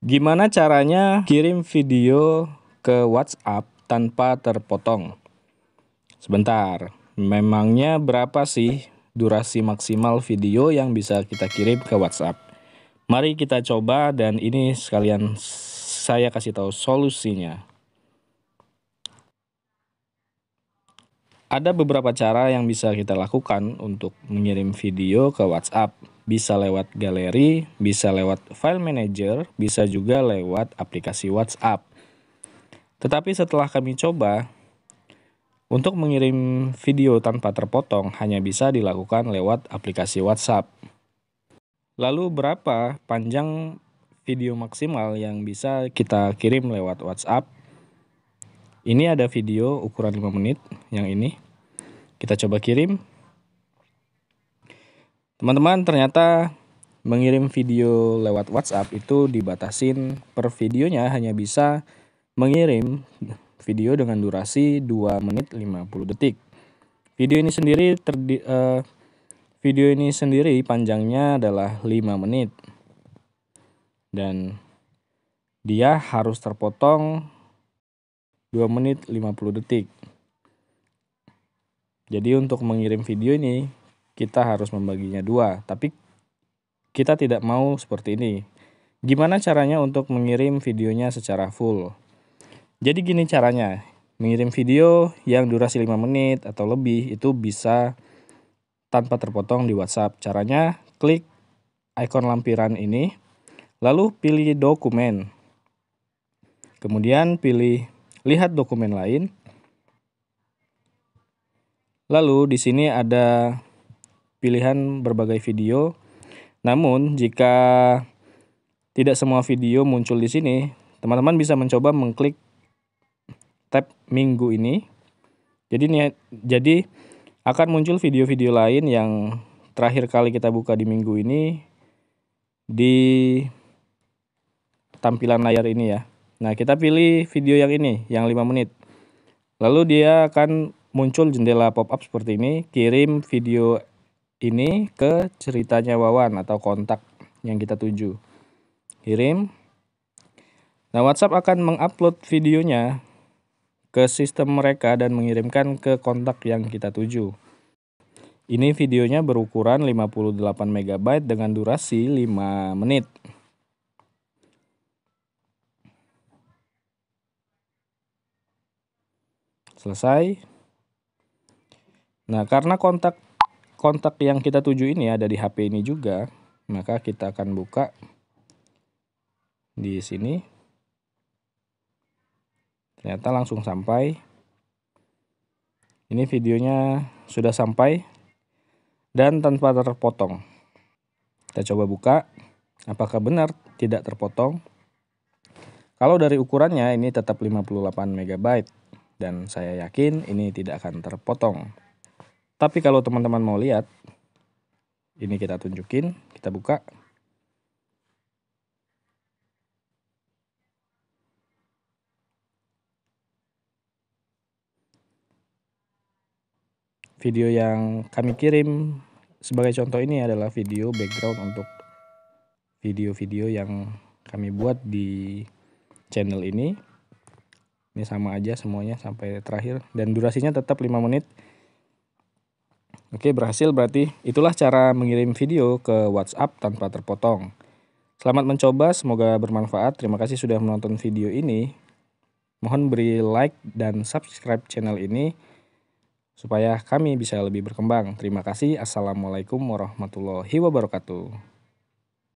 Gimana caranya kirim video ke WhatsApp tanpa terpotong? Sebentar, memangnya berapa sih durasi maksimal video yang bisa kita kirim ke WhatsApp? Mari kita coba dan ini sekalian saya kasih tahu solusinya. Ada beberapa cara yang bisa kita lakukan untuk mengirim video ke WhatsApp bisa lewat galeri, bisa lewat file manager, bisa juga lewat aplikasi WhatsApp. Tetapi setelah kami coba, untuk mengirim video tanpa terpotong hanya bisa dilakukan lewat aplikasi WhatsApp. Lalu berapa panjang video maksimal yang bisa kita kirim lewat WhatsApp? Ini ada video ukuran 5 menit yang ini. Kita coba kirim Teman-teman ternyata mengirim video lewat WhatsApp itu dibatasin per videonya hanya bisa mengirim video dengan durasi 2 menit 50 detik. Video ini sendiri terdi, uh, video ini sendiri panjangnya adalah 5 menit. Dan dia harus terpotong 2 menit 50 detik. Jadi untuk mengirim video ini kita harus membaginya dua. Tapi kita tidak mau seperti ini. Gimana caranya untuk mengirim videonya secara full? Jadi gini caranya, mengirim video yang durasi 5 menit atau lebih itu bisa tanpa terpotong di WhatsApp. Caranya klik ikon lampiran ini, lalu pilih dokumen. Kemudian pilih lihat dokumen lain. Lalu di sini ada pilihan berbagai video. Namun, jika tidak semua video muncul di sini, teman-teman bisa mencoba mengklik tab minggu ini. Jadi jadi akan muncul video-video lain yang terakhir kali kita buka di minggu ini di tampilan layar ini ya. Nah, kita pilih video yang ini, yang 5 menit. Lalu dia akan muncul jendela pop-up seperti ini, kirim video ini ke ceritanya Wawan atau kontak yang kita tuju. Kirim. Nah, WhatsApp akan mengupload videonya ke sistem mereka dan mengirimkan ke kontak yang kita tuju. Ini videonya berukuran 58 MB dengan durasi 5 menit. Selesai. Nah, karena kontak kontak yang kita tuju ini ya ada di HP ini juga, maka kita akan buka di sini. Ternyata langsung sampai. Ini videonya sudah sampai dan tanpa terpotong. Kita coba buka apakah benar tidak terpotong. Kalau dari ukurannya ini tetap 58 MB dan saya yakin ini tidak akan terpotong. Tapi kalau teman-teman mau lihat, ini kita tunjukin, kita buka. Video yang kami kirim sebagai contoh ini adalah video background untuk video-video yang kami buat di channel ini. Ini sama aja semuanya sampai terakhir dan durasinya tetap 5 menit Oke, berhasil berarti itulah cara mengirim video ke WhatsApp tanpa terpotong. Selamat mencoba, semoga bermanfaat. Terima kasih sudah menonton video ini. Mohon beri like dan subscribe channel ini supaya kami bisa lebih berkembang. Terima kasih. Assalamualaikum warahmatullahi wabarakatuh.